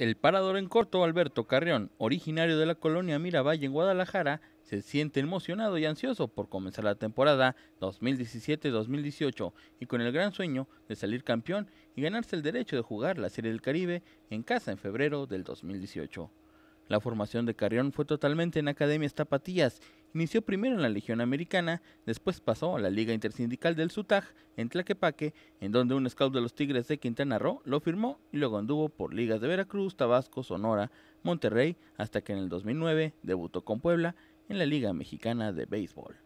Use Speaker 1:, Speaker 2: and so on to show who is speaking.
Speaker 1: El parador en corto Alberto Carrión, originario de la colonia Miravalle en Guadalajara, se siente emocionado y ansioso por comenzar la temporada 2017-2018 y con el gran sueño de salir campeón y ganarse el derecho de jugar la Serie del Caribe en casa en febrero del 2018. La formación de Carrión fue totalmente en Academias Tapatías Inició primero en la Legión Americana, después pasó a la Liga Intersindical del Sutaj en Tlaquepaque, en donde un scout de los Tigres de Quintana Roo lo firmó y luego anduvo por ligas de Veracruz, Tabasco, Sonora, Monterrey, hasta que en el 2009 debutó con Puebla en la Liga Mexicana de Béisbol.